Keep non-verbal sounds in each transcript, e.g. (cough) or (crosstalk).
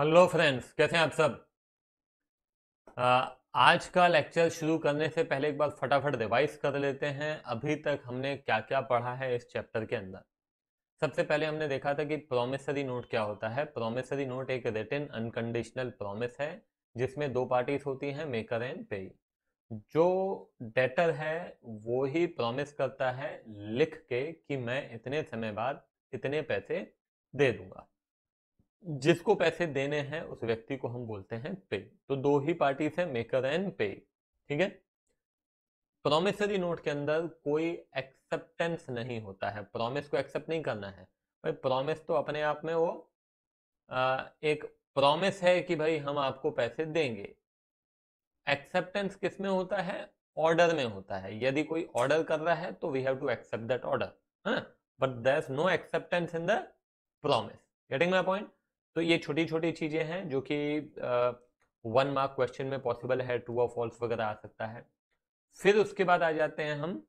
Hello friends कैसे हैं आप सब आ, आज का लेक्चर शुरू करने से पहले एक बार फटाफट रिवाइज कर लेते हैं अभी तक हमने क्या क्या पढ़ा है इस चैप्टर के अंदर सबसे पहले हमने देखा था कि प्रोमिसरी नोट क्या होता है प्रोमिसरी नोट एक रिटर्न अनकंडीशनल प्रोमिस है जिसमें दो पार्टीज होती हैं मेकर एंड पे जो डेटर है वो ही प्रोमिस करता है लिख के कि मैं इतने समय बाद इतने पैसे दे दूंगा जिसको पैसे देने हैं उस व्यक्ति को हम बोलते हैं पे तो दो ही पार्टीज है मेकर एंड पे ठीक है प्रोमिसरी नोट के अंदर कोई एक्सेप्टेंस नहीं होता है प्रोमिस को एक्सेप्ट नहीं करना है भाई प्रोमिस तो अपने आप में वो आ, एक प्रोमिस है कि भाई हम आपको पैसे देंगे एक्सेप्टेंस किस में होता है ऑर्डर में होता है यदि कोई ऑर्डर कर रहा है तो we have to accept that order but there is no acceptance in the promise getting my point तो ये छोटी छोटी चीज़ें हैं जो कि वन मार्क क्वेश्चन में पॉसिबल है टू ऑफ फॉल्स वगैरह आ सकता है फिर उसके बाद आ जाते हैं हम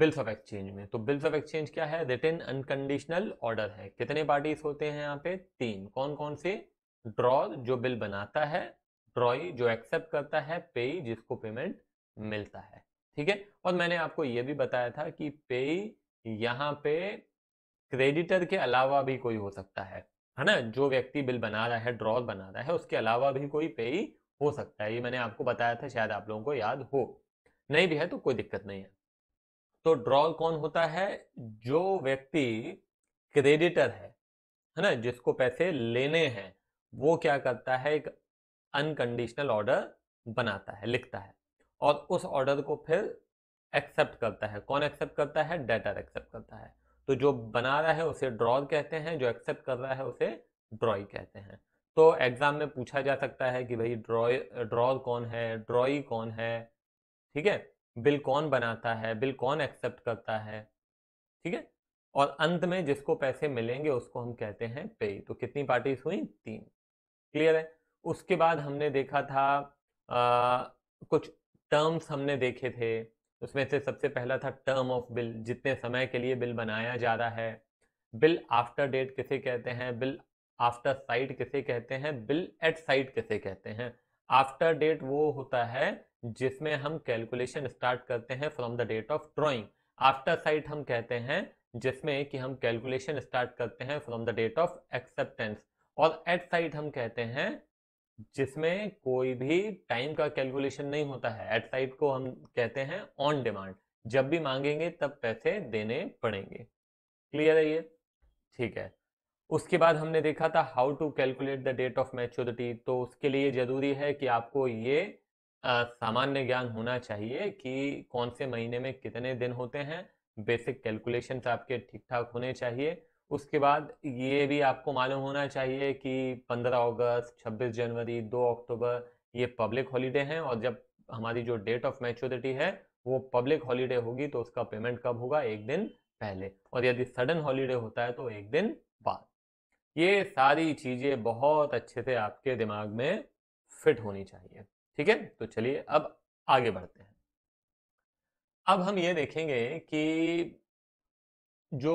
बिल्स ऑफ एक्सचेंज में तो बिल्स ऑफ एक्सचेंज क्या है रिटर्न अनकंडीशनल ऑर्डर है कितने पार्टीज होते हैं यहाँ पे तीन कौन कौन से ड्रॉ जो बिल बनाता है ड्रॉई जो एक्सेप्ट करता है पे जिसको पेमेंट मिलता है ठीक है और मैंने आपको ये भी बताया था कि पे यहाँ पे क्रेडिटर के अलावा भी कोई हो सकता है है ना जो व्यक्ति बिल बना रहा है ड्रॉ बना रहा है उसके अलावा भी कोई पे हो सकता है ये मैंने आपको बताया था शायद आप लोगों को याद हो नहीं भी है तो कोई दिक्कत नहीं है तो ड्रॉ कौन होता है जो व्यक्ति क्रेडिटर है है ना जिसको पैसे लेने हैं वो क्या करता है एक अनकंडीशनल ऑर्डर बनाता है लिखता है और उस ऑर्डर को फिर एक्सेप्ट करता है कौन एक्सेप्ट करता है डेटर एक्सेप्ट करता है तो जो बना रहा है उसे ड्रॉर कहते हैं जो एक्सेप्ट कर रहा है उसे ड्रॉई कहते हैं तो एग्ज़ाम में पूछा जा सकता है कि भाई ड्रॉय ड्रॉर कौन है ड्रॉई कौन है ठीक है बिल कौन बनाता है बिल कौन एक्सेप्ट करता है ठीक है और अंत में जिसको पैसे मिलेंगे उसको हम कहते हैं पे तो कितनी पार्टीज हुई तीन क्लियर है उसके बाद हमने देखा था आ, कुछ टर्म्स हमने देखे थे उसमें से सबसे पहला था टर्म ऑफ बिल जितने समय के लिए बिल बनाया जा रहा है बिल आफ्टर डेट किसे कहते हैं बिल आफ्टर साइट किसे कहते हैं बिल एट साइट किसे कहते हैं आफ्टर डेट वो होता है जिसमें हम कैलकुलेशन स्टार्ट करते हैं from the date of drawing after sight हम कहते हैं जिसमें कि हम कैलकुलेशन स्टार्ट करते हैं from the date of acceptance और एट साइट हम कहते हैं जिसमें कोई भी टाइम का कैलकुलेशन नहीं होता है एट साइट को हम कहते हैं ऑन डिमांड जब भी मांगेंगे तब पैसे देने पड़ेंगे क्लियर है ये ठीक है उसके बाद हमने देखा था how to calculate the date of maturity तो उसके लिए जरूरी है कि आपको ये सामान्य ज्ञान होना चाहिए कि कौन से महीने में कितने दिन होते हैं बेसिक कैलकुलेशन आपके ठीक ठाक होने चाहिए उसके बाद ये भी आपको मालूम होना चाहिए कि 15 अगस्त 26 जनवरी 2 अक्टूबर ये पब्लिक हॉलीडे हैं और जब हमारी जो डेट ऑफ मैच्योरिटी है वो पब्लिक हॉलीडे होगी तो उसका पेमेंट कब होगा एक दिन पहले और यदि सडन हॉलीडे होता है तो एक दिन बाद ये सारी चीज़ें बहुत अच्छे से आपके दिमाग में फिट होनी चाहिए ठीक है तो चलिए अब आगे बढ़ते हैं अब हम ये देखेंगे कि जो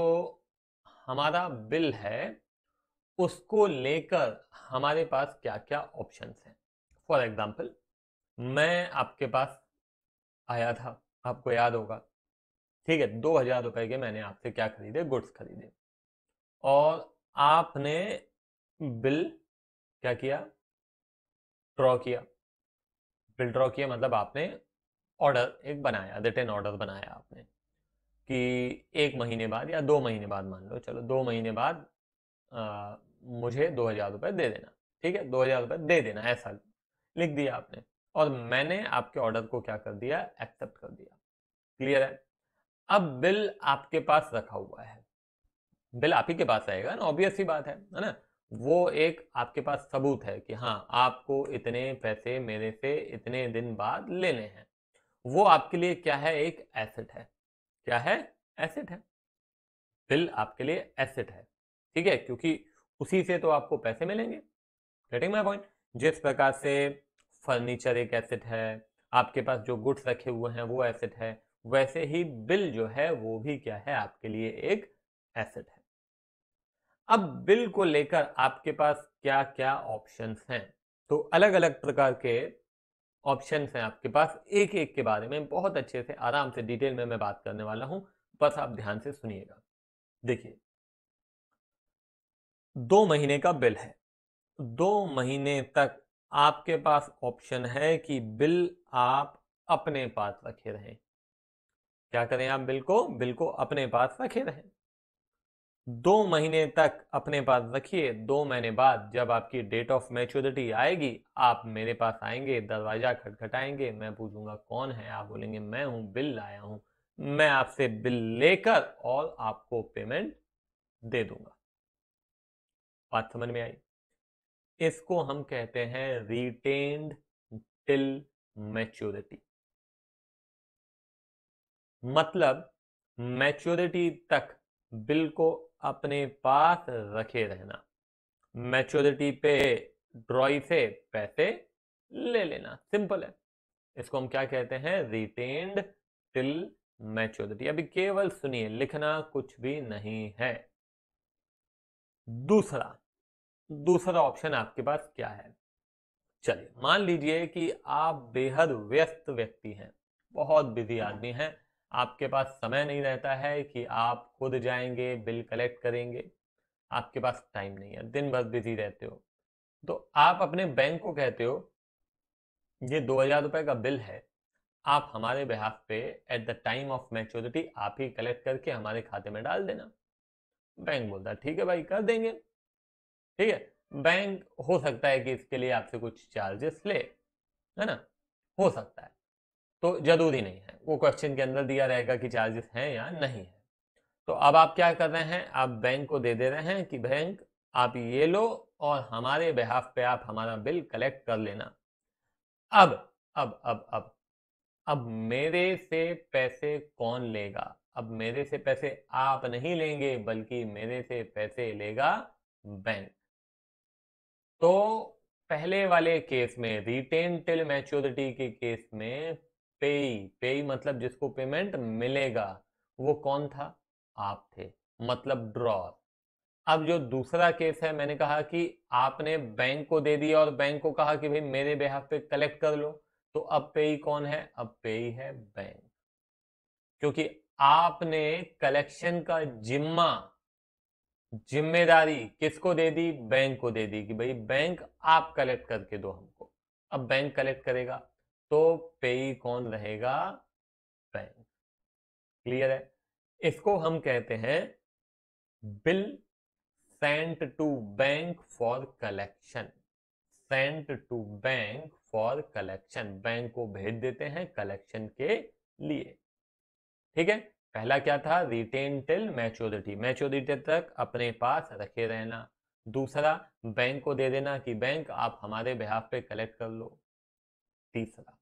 हमारा बिल है उसको लेकर हमारे पास क्या क्या ऑप्शन हैं फॉर एग्जाम्पल मैं आपके पास आया था आपको याद होगा ठीक है दो हजार रुपए के मैंने आपसे क्या खरीदे गुड्स खरीदे और आपने बिल क्या किया ड्रॉ किया बिल ड्रॉ किया मतलब आपने ऑर्डर एक बनाया रिटर्न ऑर्डर बनाया आपने कि एक महीने बाद या दो महीने बाद मान लो चलो दो महीने बाद आ, मुझे दो हज़ार रुपये दे देना ठीक है दो हज़ार रुपये दे देना ऐसा लिख दिया आपने और मैंने आपके ऑर्डर को क्या कर दिया एक्सेप्ट कर दिया क्लियर है अब बिल आपके पास रखा हुआ है बिल आप ही के पास आएगा ना ऑब्वियस ही बात है है ना वो एक आपके पास सबूत है कि हाँ आपको इतने पैसे मेरे से इतने दिन बाद लेने हैं वो आपके लिए क्या है एक एसेट है क्या है एसेट है बिल आपके लिए एसेट है ठीक है क्योंकि उसी से तो आपको पैसे मिलेंगे गेटिंग माई पॉइंट जिस प्रकार से फर्नीचर एक एसेट है आपके पास जो गुड्स रखे हुए हैं वो एसेट है वैसे ही बिल जो है वो भी क्या है आपके लिए एक एसेट है अब बिल को लेकर आपके पास क्या क्या ऑप्शंस हैं तो अलग अलग प्रकार के ऑप्शन हैं आपके पास एक एक के बारे में बहुत अच्छे से आराम से डिटेल में मैं बात करने वाला हूं बस आप ध्यान से सुनिएगा देखिए दो महीने का बिल है दो महीने तक आपके पास ऑप्शन है कि बिल आप अपने पास रखे रहें क्या करें आप बिल को बिल को अपने पास रखे रहें दो महीने तक अपने पास रखिए दो महीने बाद जब आपकी डेट ऑफ मैच्योरिटी आएगी आप मेरे पास आएंगे दरवाजा खटखटाएंगे मैं पूछूंगा कौन है आप बोलेंगे मैं हूं बिल लाया हूं मैं आपसे बिल लेकर और आपको पेमेंट दे दूंगा बात समझ में आई इसको हम कहते हैं रिटेन्ड टिल मैच्योरिटी मतलब मैच्योरिटी तक बिल को अपने पास रखे रहना मैच्योरिटी पे ड्रॉई से पैसे ले लेना सिंपल है इसको हम क्या कहते हैं रिटेन्ड टिल मैच्योरिटी अभी केवल सुनिए लिखना कुछ भी नहीं है दूसरा दूसरा ऑप्शन आपके पास क्या है चलिए मान लीजिए कि आप बेहद व्यस्त व्यक्ति हैं बहुत बिजी आदमी हैं आपके पास समय नहीं रहता है कि आप खुद जाएंगे बिल कलेक्ट करेंगे आपके पास टाइम नहीं है दिन भर बिजी रहते हो तो आप अपने बैंक को कहते हो ये दो हजार रुपये का बिल है आप हमारे बिहाफ पे at the time of maturity आप ही कलेक्ट करके हमारे खाते में डाल देना बैंक बोलता ठीक है भाई कर देंगे ठीक है बैंक हो सकता है कि इसके लिए आपसे कुछ चार्जेस ले है ना हो सकता है तो जरूरी नहीं है वो क्वेश्चन के अंदर दिया रहेगा कि चार्जेस हैं या नहीं है तो अब आप क्या कर रहे हैं आप बैंक को दे दे रहे हैं कि बैंक आप ये लो और हमारे बिहाफ पे आप हमारा बिल कलेक्ट कर लेना अब अब अब अब अब मेरे से पैसे कौन लेगा अब मेरे से पैसे आप नहीं लेंगे बल्कि मेरे से पैसे लेगा बैंक तो पहले वाले केस में रिटेन टिल मैच्योरिटी के केस में पे पे मतलब जिसको पेमेंट मिलेगा वो कौन था आप थे मतलब ड्रॉर अब जो दूसरा केस है मैंने कहा कि आपने बैंक को दे दिया और बैंक को कहा कि भाई मेरे बिहाफ पे कलेक्ट कर लो तो अब पे कौन है अब पे है बैंक क्योंकि आपने कलेक्शन का जिम्मा जिम्मेदारी किसको दे दी बैंक को दे दी कि भाई बैंक आप कलेक्ट करके दो हमको अब बैंक कलेक्ट करेगा तो पेई कौन रहेगा बैंक क्लियर है इसको हम कहते हैं bill sent to bank for collection sent to bank for collection bank को भेज देते हैं कलेक्शन के लिए ठीक है पहला क्या था रिटेन टिल मैच्योरिटी मैच्योरिटी तक अपने पास रखे रहना दूसरा बैंक को दे देना कि बैंक आप हमारे बिहाफ पे कलेक्ट कर लो तीसरा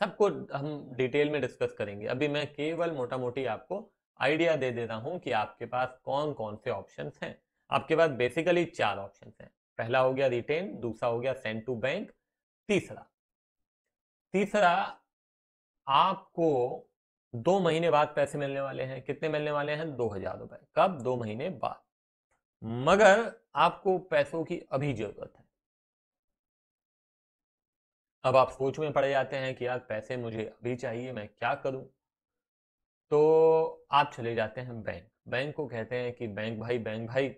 सबको हम डिटेल में डिस्कस करेंगे अभी मैं केवल मोटा मोटी आपको आइडिया दे देता हूँ कि आपके पास कौन कौन से ऑप्शन हैं आपके पास बेसिकली चार ऑप्शन हैं पहला हो गया रिटेन दूसरा हो गया सेंड टू बैंक तीसरा तीसरा आपको दो महीने बाद पैसे मिलने वाले हैं कितने मिलने वाले हैं दो हजार रुपए कब दो महीने बाद मगर आपको पैसों की अभी जरूरत है अब आप सोच में पड़े जाते हैं कि यार पैसे मुझे अभी चाहिए मैं क्या करूं तो आप चले जाते हैं बैंक बैंक को कहते हैं कि बैंक भाई बैंक भाई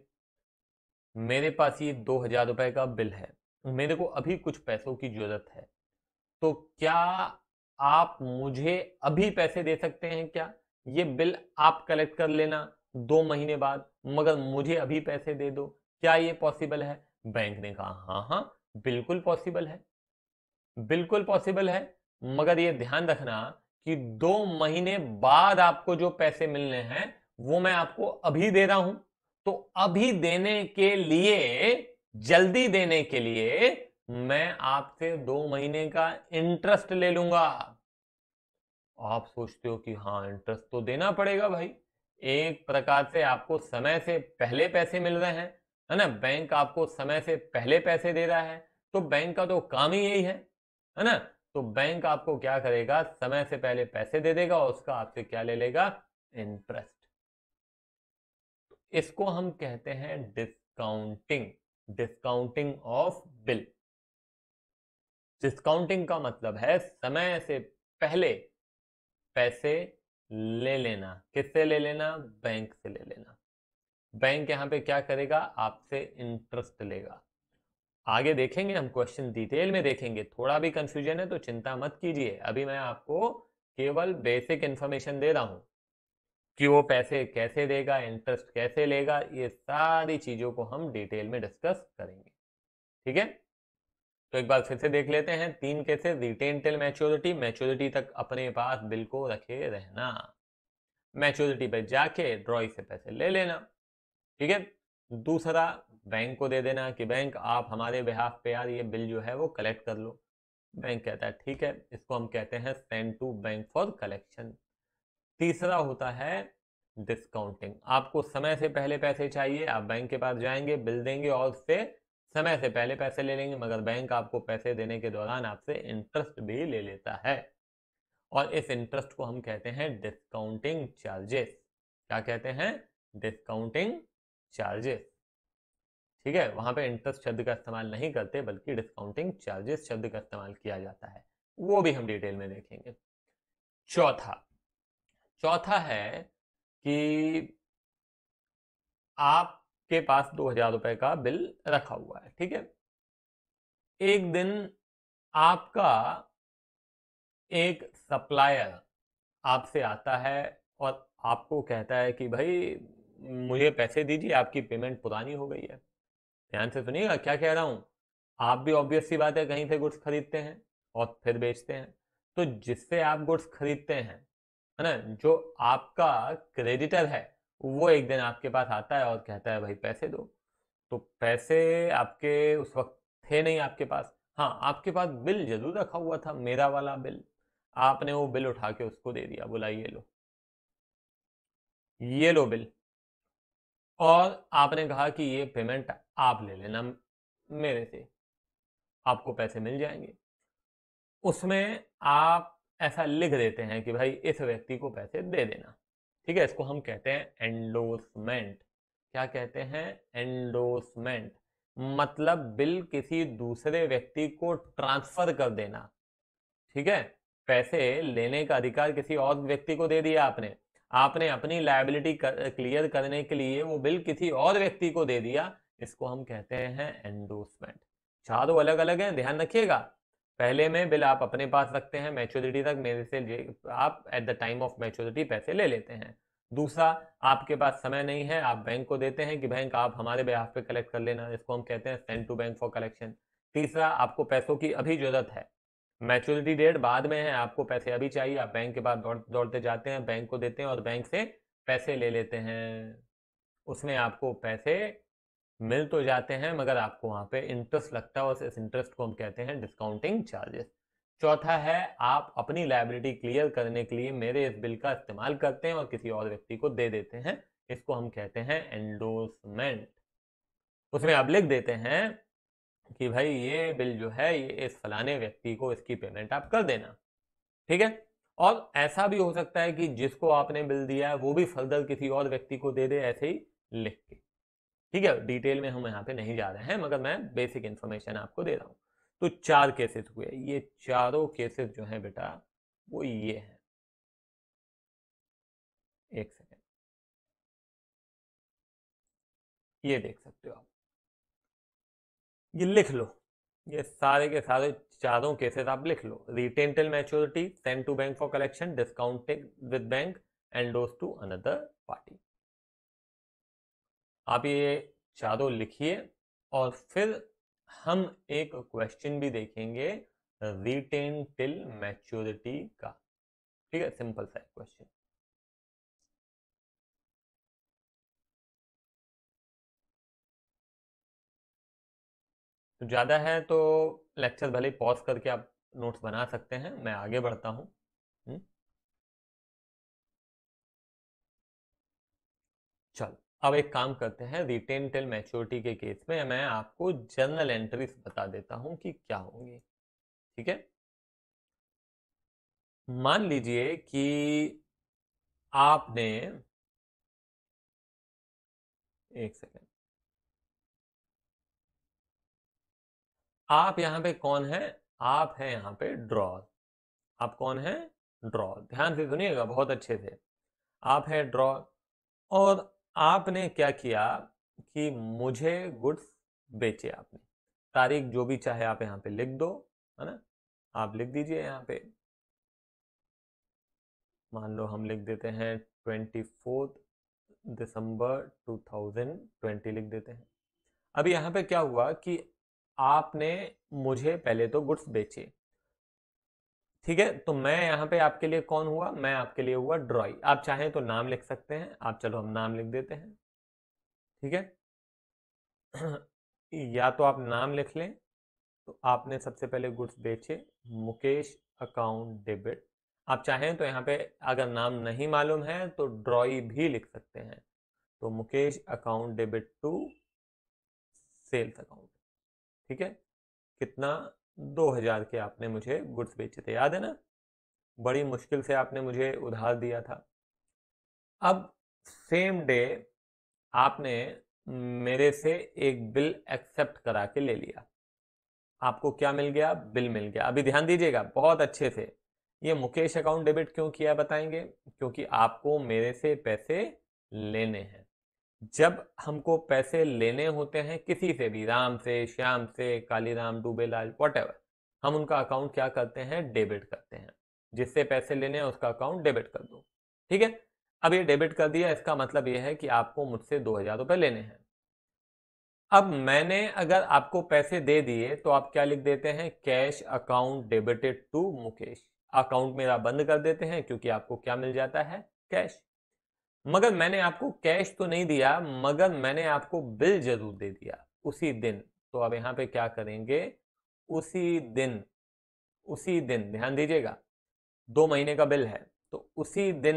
मेरे पास ये दो हजार रुपये का बिल है मेरे को अभी कुछ पैसों की जरूरत है तो क्या आप मुझे अभी पैसे दे सकते हैं क्या ये बिल आप कलेक्ट कर लेना दो महीने बाद मगर मुझे अभी पैसे दे दो क्या ये पॉसिबल है बैंक ने कहा हाँ हाँ बिल्कुल पॉसिबल है बिल्कुल पॉसिबल है मगर ये ध्यान रखना कि दो महीने बाद आपको जो पैसे मिलने हैं वो मैं आपको अभी दे रहा हूं तो अभी देने के लिए जल्दी देने के लिए मैं आपसे दो महीने का इंटरेस्ट ले लूंगा आप सोचते हो कि हाँ इंटरेस्ट तो देना पड़ेगा भाई एक प्रकार से आपको समय से पहले पैसे मिल रहे हैं है ना बैंक आपको समय से पहले पैसे दे रहा है तो बैंक का तो काम ही यही है है ना तो बैंक आपको क्या करेगा समय से पहले पैसे दे देगा और उसका आपसे क्या ले लेगा इंटरेस्ट इसको हम कहते हैं discounting discounting of bill discounting का मतलब है समय से पहले पैसे ले लेना किससे ले लेना बैंक से ले लेना बैंक यहां पे क्या करेगा आपसे इंटरेस्ट लेगा आगे देखेंगे हम क्वेश्चन डिटेल में देखेंगे थोड़ा भी कंफ्यूजन है तो चिंता मत कीजिए अभी मैं आपको केवल बेसिक इन्फॉर्मेशन दे रहा हूँ कि वो पैसे कैसे देगा इंटरेस्ट कैसे लेगा ये सारी चीज़ों को हम डिटेल में डिस्कस करेंगे ठीक है तो एक बार फिर से देख लेते हैं तीन cases retain till maturity maturity तक अपने पास बिल को रखे रहना मैच्योरिटी पर जाके ड्रॉइंग से पैसे ले लेना ठीक है दूसरा बैंक को दे देना कि बैंक आप हमारे बिहाफ पे यार ये बिल जो है वो कलेक्ट कर लो बैंक कहता है ठीक है इसको हम कहते हैं send to bank for collection तीसरा होता है डिस्काउंटिंग आपको समय से पहले पैसे चाहिए आप बैंक के पास जाएंगे बिल देंगे और उससे समय से पहले पैसे ले लेंगे मगर बैंक आपको पैसे देने के दौरान आपसे इंटरेस्ट भी ले लेता है और इस इंटरेस्ट को हम कहते हैं डिस्काउंटिंग चार्जेस क्या कहते हैं डिस्काउंटिंग चार्जेस ठीक है वहां पे इंटरेस्ट शब्द का इस्तेमाल नहीं करते बल्कि डिस्काउंटिंग चार्जेस शब्द का इस्तेमाल किया जाता है वो भी हम डिटेल में देखेंगे चौथा चौथा है कि आपके पास दो हजार रुपए का बिल रखा हुआ है ठीक है एक दिन आपका एक सप्लायर आपसे आता है और आपको कहता है कि भाई मुझे पैसे दीजिए आपकी पेमेंट पुरानी हो गई है ध्यान से सुनिएगा क्या कह रहा हूँ आप भी ऑब्वियस सी बात है कहीं से गुड्स खरीदते हैं और फिर बेचते हैं तो जिससे आप गुड्स खरीदते हैं है ना जो आपका क्रेडिटर है वो एक दिन आपके पास आता है और कहता है भाई पैसे दो तो पैसे आपके उस वक्त थे नहीं आपके पास हाँ आपके पास बिल जरूर रखा हुआ था मेरा वाला बिल आपने वो बिल उठा के उसको दे दिया बोला ये लो ये लो बिल और आपने कहा कि ये पेमेंट आप ले लेना मेरे से आपको पैसे मिल जाएंगे उसमें आप ऐसा लिख देते हैं कि भाई इस व्यक्ति को पैसे दे देना ठीक है इसको हम कहते हैं एंडोसमेंट क्या कहते हैं एंडोसमेंट मतलब बिल किसी दूसरे व्यक्ति को ट्रांसफर कर देना ठीक है पैसे लेने का अधिकार किसी और व्यक्ति को दे दिया आपने आपने अपनी लाइबिलिटी कर, क्लियर करने के लिए वो बिल किसी और व्यक्ति को दे दिया इसको हम कहते हैं एंडोर्समेंट चारों अलग अलग हैं ध्यान रखिएगा पहले में बिल आप अपने पास रखते हैं मैच्योरिटी तक मेरे से आप at the time of maturity पैसे ले लेते हैं दूसरा आपके पास समय नहीं है आप बैंक को देते हैं कि बैंक आप हमारे बिहाफ पे कलेक्ट कर लेना इसको हम कहते हैं send to bank for collection तीसरा आपको पैसों की अभी जरूरत है मैच्योरिटी डेट बाद में है आपको पैसे अभी चाहिए आप बैंक के पास दौड़ दौड़ते जाते हैं बैंक को देते हैं और बैंक से पैसे ले लेते हैं उसमें आपको पैसे मिल तो जाते हैं मगर आपको वहाँ पे इंटरेस्ट लगता है और इस इंटरेस्ट को हम कहते हैं डिस्काउंटिंग चार्जेस चौथा है आप अपनी लाइबिलिटी क्लियर करने के लिए मेरे इस बिल का इस्तेमाल करते हैं और किसी और व्यक्ति को दे देते हैं इसको हम कहते हैं एंडोसमेंट उसमें आप लिख देते हैं कि भाई ये बिल जो है ये इस फलाने व्यक्ति को इसकी पेमेंट आप कर देना ठीक है और ऐसा भी हो सकता है कि जिसको आपने बिल दिया है वो भी फर्दर किसी और व्यक्ति को दे दे ऐसे ही लिख के ठीक है डिटेल में हम यहाँ पे नहीं जा रहे हैं मगर मैं बेसिक इन्फॉर्मेशन आपको दे रहा हूँ तो चार केसेस हुए ये चारों केसेस जो हैं बेटा वो ये हैं एक सेकेंड ये देख सकते हो आप ये लिख लो ये सारे के सारे चारों केसेस आप लिख लो retain till maturity send to bank for collection discounted with bank endorsed to another party आप ये चारों लिखिए और फिर हम एक क्वेश्चन भी देखेंगे रिटेन टिल मैच्योरिटी का ठीक है सिंपल सा क्वेश्चन तो ज़्यादा है तो लेक्चर भले पॉज करके आप नोट्स बना सकते हैं मैं आगे बढ़ता हूँ चल अब एक काम करते हैं रिटेन टेल मैच्योरिटी के केस में मैं आपको जर्नल एंट्रीज बता देता हूँ कि क्या होंगी ठीक है मान लीजिए कि आपने एक सेकेंड आप यहाँ पे कौन है आप हैं यहाँ पे ड्रॉ आप कौन है ड्रॉ ध्यान से सुनिएगा बहुत अच्छे से आप हैं ड्रॉ और आपने क्या किया कि मुझे गुड्स बेचे आपने तारीख जो भी चाहे आप यहाँ पे लिख दो है ना आप लिख दीजिए यहाँ पे मान लो हम लिख देते हैं twenty fourth December two thousand twenty लिख देते हैं अब यहाँ पे क्या हुआ कि आपने मुझे पहले तो गुड्स बेचे ठीक है तो मैं यहाँ पे आपके लिए कौन हुआ मैं आपके लिए हुआ ड्रॉई आप चाहें तो नाम लिख सकते हैं आप चलो हम नाम लिख देते हैं ठीक है (clears throat) या तो आप नाम लिख लें तो आपने सबसे पहले गुड्स बेचे मुकेश अकाउंट डेबिट आप चाहें तो यहाँ पे अगर नाम नहीं मालूम है तो ड्रॉई भी लिख सकते हैं तो Mukesh account debit to sales account ठीक है कितना दो हजार के आपने मुझे गुड्स बेचे थे याद है ना बड़ी मुश्किल से आपने मुझे उधार दिया था अब सेम डे आपने मेरे से एक बिल एक्सेप्ट करा के ले लिया आपको क्या मिल गया बिल मिल गया अभी ध्यान दीजिएगा बहुत अच्छे से ये मुकेश अकाउंट डेबिट क्यों किया बताएंगे क्योंकि आपको मेरे से पैसे लेने हैं जब हमको पैसे लेने होते हैं किसी से भी राम से श्याम से काली डूबे डूबेलाल वट हम उनका अकाउंट क्या करते हैं डेबिट करते हैं जिससे पैसे लेने हैं उसका अकाउंट डेबिट कर दो ठीक है अब ये डेबिट कर दिया इसका मतलब ये है कि आपको मुझसे दो हजार रुपये लेने हैं अब मैंने अगर आपको पैसे दे दिए तो आप क्या लिख देते हैं cash account debited to Mukesh account मेरा बंद कर देते हैं क्योंकि आपको क्या मिल जाता है कैश मगर मैंने आपको कैश तो नहीं दिया मगर मैंने आपको बिल जरूर दे दिया उसी दिन तो अब यहाँ पे क्या करेंगे उसी दिन उसी दिन ध्यान दीजिएगा दो महीने का बिल है तो उसी दिन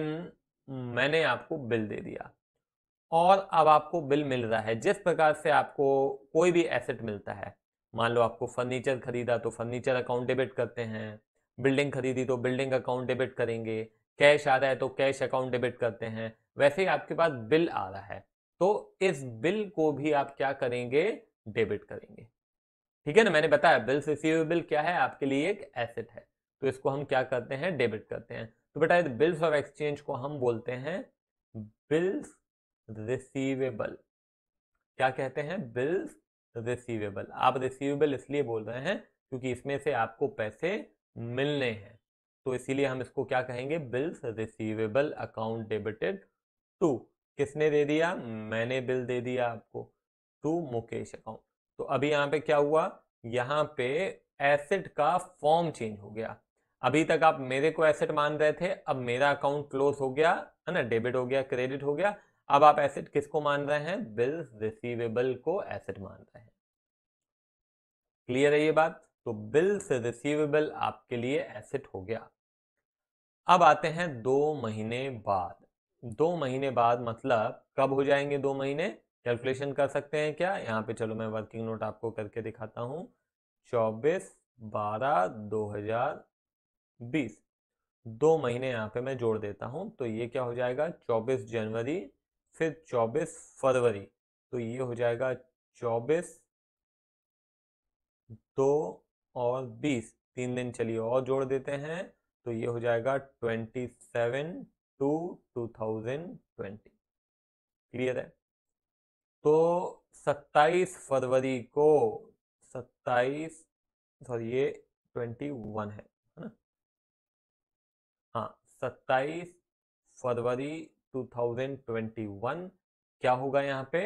मैंने आपको बिल दे दिया और अब आपको बिल मिल रहा है जिस प्रकार से आपको कोई भी एसेट मिलता है मान लो आपको फर्नीचर खरीदा तो फर्नीचर अकाउंट डेबिट करते हैं बिल्डिंग खरीदी तो बिल्डिंग अकाउंट डेबिट करेंगे कैश आ रहा है तो कैश अकाउंट डेबिट करते हैं वैसे ही आपके पास बिल आ रहा है तो इस बिल को भी आप क्या करेंगे डेबिट करेंगे ठीक है ना मैंने बताया बिल्स रिसीवेबल क्या है आपके लिए एक एसेट है तो इसको हम क्या करते हैं डेबिट करते हैं तो बेटा बिल्स ऑफ एक्सचेंज को हम बोलते हैं बिल्स रिसीवेबल क्या कहते हैं बिल्स रिसीवेबल आप रिसीवेबल इसलिए बोल रहे हैं क्योंकि इसमें से आपको पैसे मिलने हैं तो इसीलिए हम इसको क्या कहेंगे bills receivable account debited to किसने दे दिया मैंने बिल दे दिया आपको टू मुकेश अकाउंट तो अभी यहाँ पे क्या हुआ यहाँ पे एसेट का फॉर्म चेंज हो गया अभी तक आप मेरे को एसेट मान रहे थे अब मेरा अकाउंट क्लोज हो गया है ना डेबिट हो गया क्रेडिट हो गया अब आप एसेट किसको मान रहे हैं बिल्स रिसीवेबल को एसेट मान रहे हैं क्लियर है ये बात तो बिल्स रिसीवेबल आपके लिए एसेट हो गया अब आते हैं दो महीने बाद दो महीने बाद मतलब कब हो जाएंगे दो महीने कैलकुलेशन कर सकते हैं क्या यहाँ पे चलो मैं वर्किंग नोट आपको करके दिखाता हूँ चौबीस बारह दो हजार बीस दो महीने यहाँ पे मैं जोड़ देता हूँ तो ये क्या हो जाएगा चौबीस जनवरी फिर चौबीस फरवरी तो ये हो जाएगा चौबीस दो और बीस तीन दिन चलिए और जोड़ देते हैं तो ये हो जाएगा twenty seven two two thousand twenty clear है तो 27 फरवरी को 27 सॉरी ये 21 है है ना हाँ 27 फरवरी 2021 क्या होगा यहाँ पे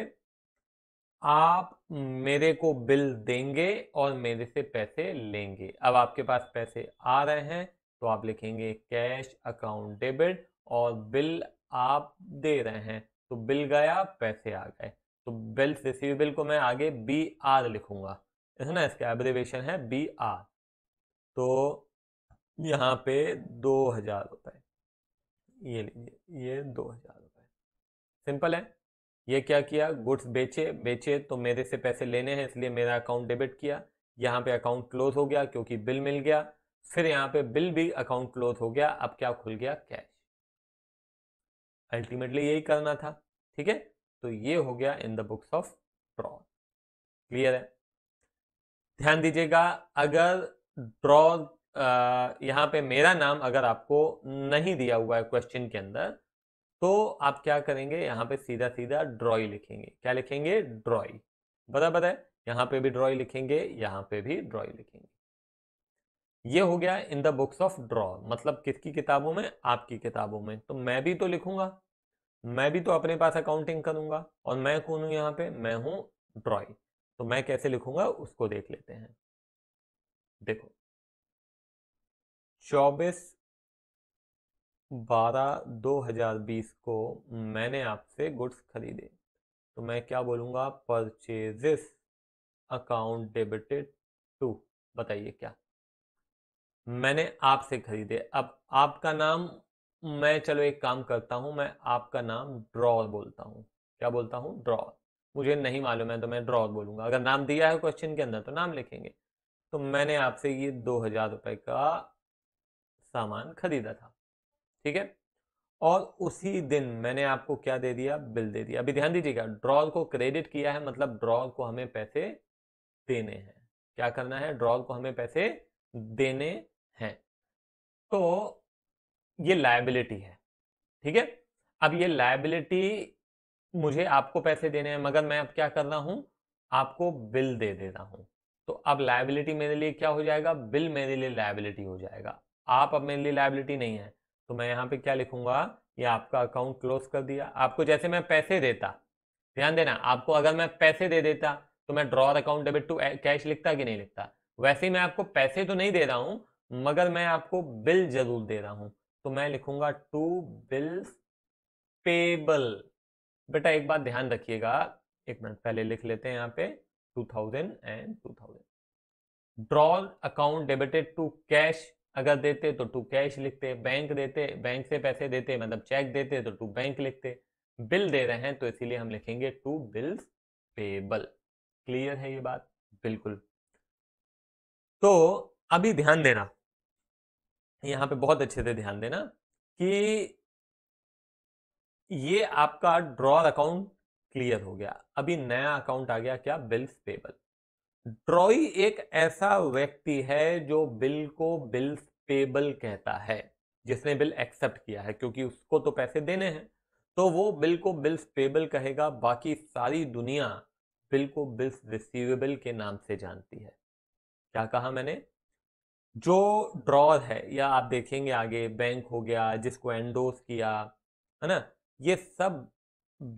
आप मेरे को बिल देंगे और मेरे से पैसे लेंगे अब आपके पास पैसे आ रहे हैं तो आप लिखेंगे कैश अकाउंट डेबिट और बिल आप दे रहे हैं तो बिल गया पैसे आ गए तो बिल्स रिसीवेबल को मैं आगे बी आर लिखूंगा है ना इसका एब्रेवेशन है बी आर तो यहाँ पे दो हजार रुपये ये लीजिए ये दो हजार रुपये सिंपल है ये क्या किया गुड्स बेचे बेचे तो मेरे से पैसे लेने हैं इसलिए मेरा अकाउंट डेबिट किया यहाँ पे अकाउंट क्लोज हो गया क्योंकि बिल मिल गया फिर यहाँ पे बिल भी अकाउंट क्लोज हो गया अब क्या खुल गया कैश अल्टीमेटली यही करना था ठीक है तो ये हो गया in the books of drawer clear है ध्यान दीजिएगा अगर ड्रॉ यहाँ पे मेरा नाम अगर आपको नहीं दिया हुआ है क्वेश्चन के अंदर तो आप क्या करेंगे यहाँ पे सीधा सीधा ड्रॉई लिखेंगे क्या लिखेंगे ड्रॉई बराबर है यहाँ पे भी ड्रॉई लिखेंगे यहाँ पे भी ड्रॉई लिखेंगे ये हो गया in the books of drawer मतलब किसकी किताबों में आपकी किताबों में तो मैं भी तो लिखूंगा मैं भी तो अपने पास अकाउंटिंग करूंगा और मैं कौन हूं यहाँ पे मैं हूं ड्रॉइंग तो मैं कैसे लिखूंगा उसको देख लेते हैं देखो चौबीस बारह दो हजार बीस को मैंने आपसे गुड्स खरीदे तो मैं क्या बोलूंगा परचेजिस अकाउंट डेबिटेड टू बताइए क्या मैंने आपसे खरीदे अब आपका नाम मैं चलो एक काम करता हूँ मैं आपका नाम ड्रॉ बोलता हूँ क्या बोलता हूँ ड्रॉ मुझे नहीं मालूम है तो मैं ड्रॉ बोलूंगा अगर नाम दिया है क्वेश्चन के अंदर तो नाम लिखेंगे तो मैंने आपसे ये दो हजार रुपये का सामान खरीदा था ठीक है और उसी दिन मैंने आपको क्या दे दिया बिल दे दिया अभी ध्यान दीजिएगा ड्रॉल को क्रेडिट किया है मतलब ड्रॉल को हमें पैसे देने हैं क्या करना है ड्रॉल को हमें पैसे देने है तो ये लाइबिलिटी है ठीक है अब ये लाइबिलिटी मुझे आपको पैसे देने हैं मगर मैं अब क्या कर रहा हूं आपको बिल दे दे रहा हूं तो अब लाइबिलिटी मेरे लिए क्या हो जाएगा बिल मेरे लिए लाइबिलिटी हो जाएगा आप अब मेरे लिए लाइबिलिटी नहीं है तो मैं यहाँ पे क्या लिखूंगा ये आपका अकाउंट क्लोज कर दिया आपको जैसे मैं पैसे देता ध्यान देना आपको अगर मैं पैसे दे देता तो मैं drawer account debit to cash लिखता कि नहीं लिखता वैसे ही मैं आपको पैसे तो नहीं दे रहा हूं मगर मैं आपको बिल जरूर दे रहा हूं तो मैं लिखूंगा टू बिल्स पेबल बेटा एक बात ध्यान रखिएगा एक मिनट पहले लिख लेते हैं यहाँ पे two thousand and two thousand drawer account debited to cash अगर देते तो टू कैश लिखते बैंक देते बैंक से पैसे देते मतलब चेक देते तो टू बैंक लिखते बिल दे रहे हैं तो इसीलिए हम लिखेंगे टू बिल्स पेबल क्लियर है ये बात बिल्कुल तो अभी ध्यान देना यहां पे बहुत अच्छे से ध्यान देना कि ये आपका ड्रॉ अकाउंट क्लियर हो गया अभी नया अकाउंट आ गया क्या बिल्स पेबल ड्रॉई एक ऐसा व्यक्ति है जो बिल को बिल्स पेबल कहता है जिसने बिल एक्सेप्ट किया है क्योंकि उसको तो पैसे देने हैं तो वो बिल को बिल्स पेबल कहेगा बाकी सारी दुनिया बिल को बिल्स रिसीवेबल के नाम से जानती है क्या कहा मैंने जो ड्रॉर है या आप देखेंगे आगे बैंक हो गया जिसको एंडोस किया है ना ये सब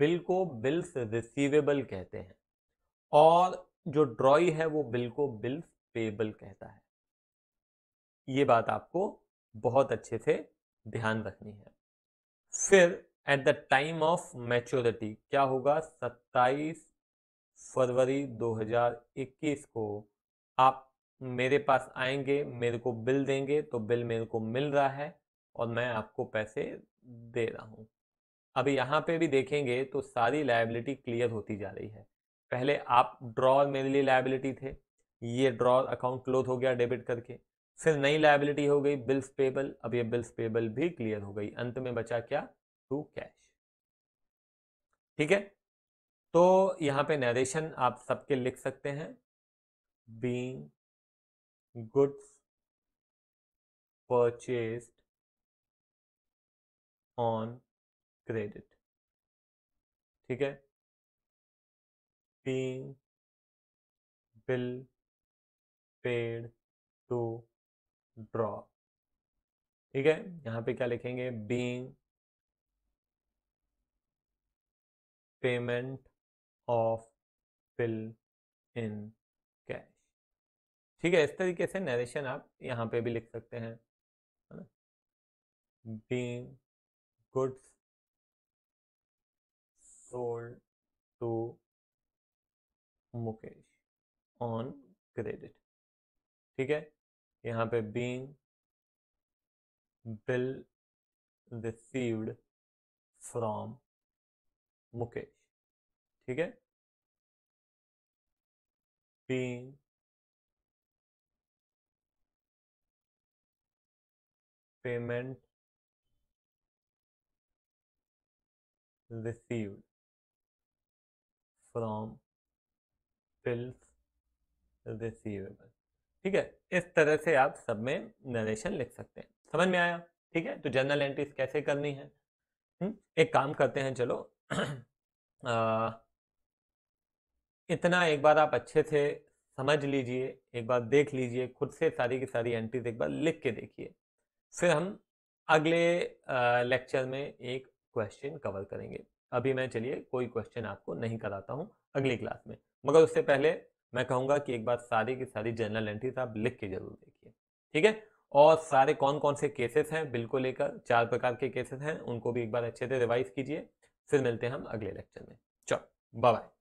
बिल को बिल्स रिसीवेबल कहते हैं और जो ड्रॉई है वो बिल को बिल्स पेबल कहता है ये बात आपको बहुत अच्छे से ध्यान रखनी है फिर at the time of maturity क्या होगा 27 फरवरी 2021 को आप मेरे पास आएंगे मेरे को बिल देंगे तो बिल मेरे को मिल रहा है और मैं आपको पैसे दे रहा हूँ अब यहाँ पे भी देखेंगे तो सारी लाइबिलिटी क्लियर होती जा रही है पहले आप ड्रॉर मेरे लिए लाइबिलिटी थे ये ड्रॉर अकाउंट क्लोज हो गया डेबिट करके फिर नई लाइबिलिटी हो गई बिल्स पेबल अब ये बिल्स पेबल भी क्लियर हो गई अंत में बचा क्या टू कैश ठीक है तो यहाँ पे नरेशन आप सबके लिख सकते हैं being goods purchased on credit ठीक है being bill paid to draw ठीक है यहां पे क्या लिखेंगे being payment of bill in ठीक है इस तरीके से नरेशन आप यहाँ पे भी लिख सकते हैं है ना being goods sold to Mukesh on credit ठीक है यहाँ पे being bill received from Mukesh ठीक है being payment received from bills receivable ठीक है इस तरह से आप सब में नरेशन लिख सकते हैं समझ में आया ठीक है तो जनरल एंट्रीज कैसे करनी है हुँ? हम्म, एक काम करते हैं चलो (clears throat) आ, इतना एक बार आप अच्छे से समझ लीजिए एक बार देख लीजिए खुद से सारी की सारी एंट्रीज एक बार लिख के देखिए फिर हम अगले लेक्चर में एक क्वेश्चन कवर करेंगे अभी मैं चलिए कोई क्वेश्चन आपको नहीं कराता हूँ अगली क्लास में मगर उससे पहले मैं कहूँगा कि एक बार सारी की सारी जर्नल एंट्रीज आप लिख के जरूर देखिए ठीक है और सारे कौन कौन से केसेस हैं बिल को लेकर चार प्रकार के केसेस हैं उनको भी एक बार अच्छे से रिवाइज कीजिए फिर मिलते हैं हम अगले लेक्चर में चलो बाय